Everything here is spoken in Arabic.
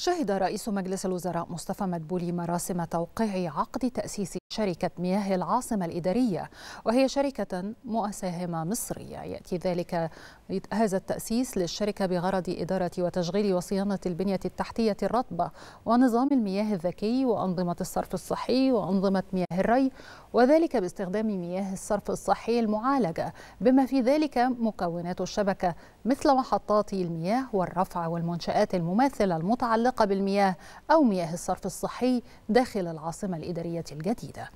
شهد رئيس مجلس الوزراء مصطفى مدبولي مراسم توقيع عقد تأسيس شركة مياه العاصمة الإدارية وهي شركة مساهمة مصرية يأتي ذلك هذا التأسيس للشركة بغرض إدارة وتشغيل وصيانة البنية التحتية الرطبة ونظام المياه الذكي وأنظمة الصرف الصحي وأنظمة مياه الري وذلك باستخدام مياه الصرف الصحي المعالجة بما في ذلك مكونات الشبكة مثل محطات المياه والرفع والمنشآت المماثلة المتعلقة المتعلقه بالمياه أو مياه الصرف الصحي داخل العاصمة الإدارية الجديدة